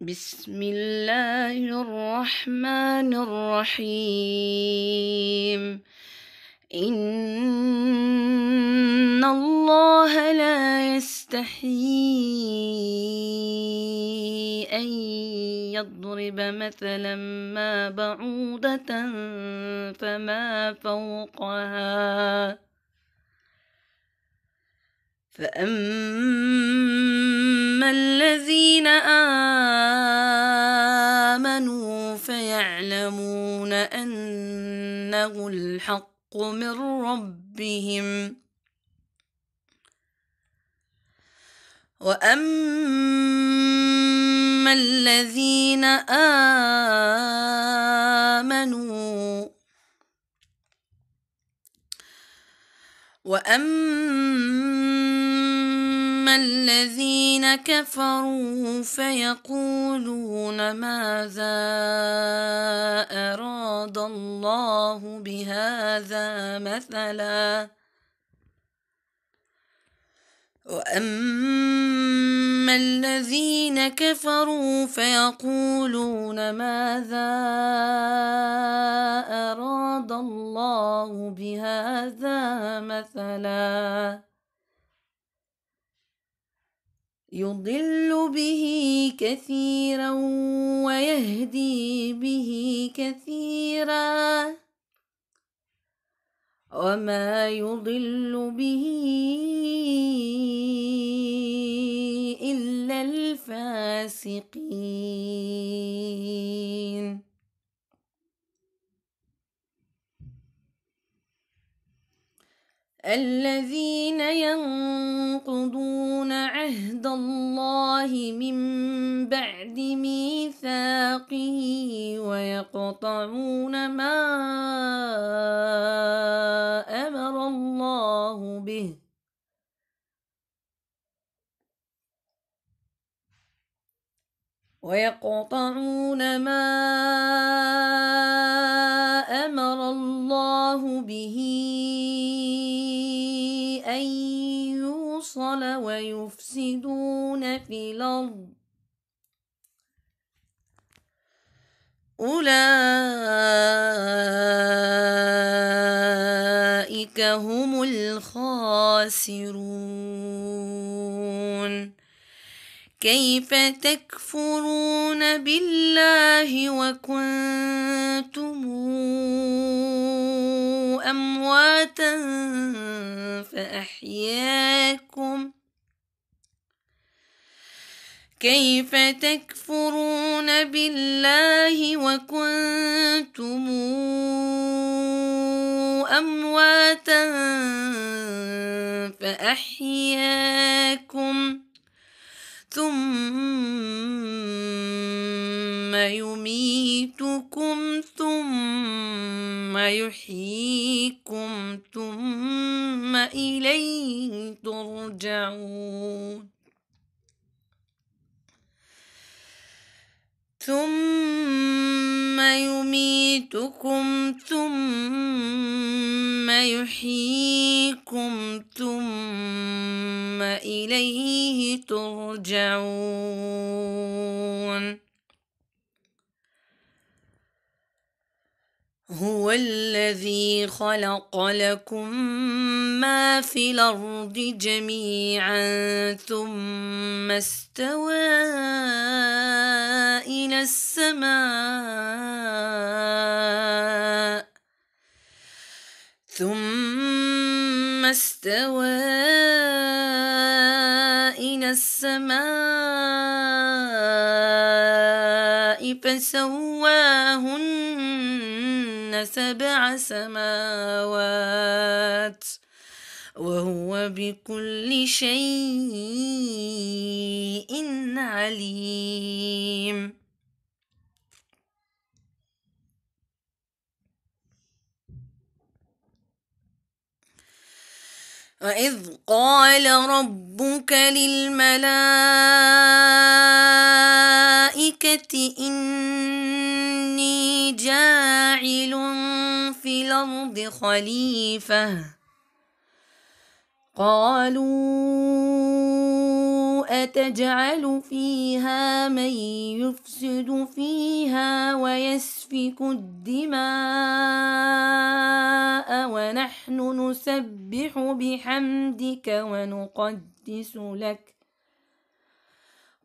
بسم الله الرحمن الرحيم إن الله لا يستحيي أن يضرب مثلا ما بعوضة فما فوقها فأما الذين آمنوا فيعلمون أنه الحق من ربهم وأما الذين آمنوا وأما أما الذين كفروا فيقولون ماذا أراد الله بهذا مثلا وأما الذين كفروا فيقولون ماذا أراد الله بهذا مثلاً يضل به كثيرا ويهدي به كثيرا وما يضل به إلا الفاسقين الذين ينقضون الله من بعد ميثاقه ويقطعون ما أمر الله به ويقطعون ما أمر الله به أن الْأَوْصَلَ وَيُفْسِدُونَ فِي الْأَرْضِ أولئك هم الخاسرون كيف تكفرون بالله وكنتم أمواتا فأحياكم كيف تكفرون بالله وكنتم أمواتا فأحياكم ثم يميتكم ثم يحييكم ثم إليه ترجعون ثم يميتكم ثم يحييكم ثم إليه ترجعون هو الذي خلق لكم ما في الارض جميعا ثم استوى الى السماء ثم استوى الى السماء فسواهن سبع سماوات وهو بكل شيء عليم وإذ قال ربك للملائكة إن جاعل في الأرض خليفة قالوا أتجعل فيها من يفسد فيها ويسفك الدماء ونحن نسبح بحمدك ونقدس لك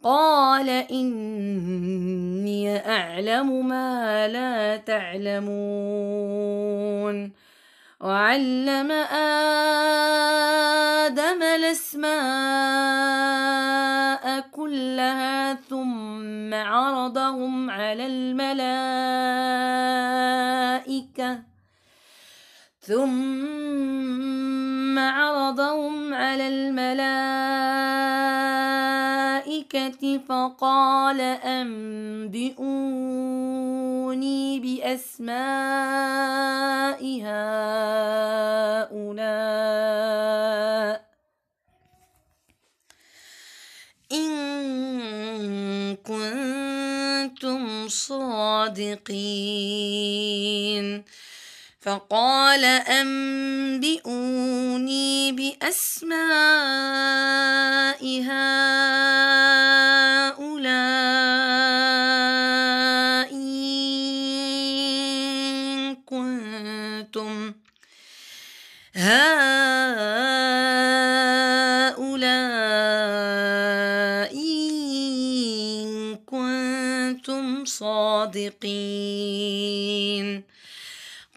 قال إني أعلم ما لا تعلمون وعلم آدم الأسماء كلها ثم عرضهم على الملائكة ثم عرضهم على الملائكة الملائكة فقال أنبئوني بأسماء هؤلاء إن كنتم صادقين فقال أنبئوني بأسماء هؤلاء إن كنتم هؤلاء إن كنتم صادقين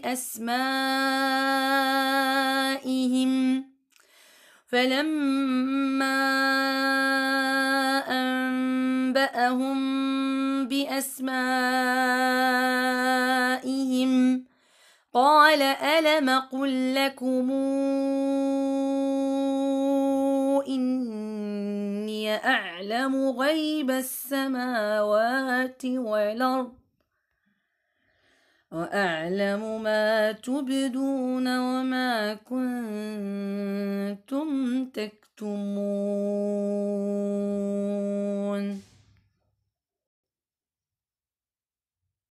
بأسمائهم فلما أنبأهم بأسمائهم قال ألم قل لكم إني أعلم غيب السماوات والأرض وأعلم ما تبدون وما كنتم تكتمون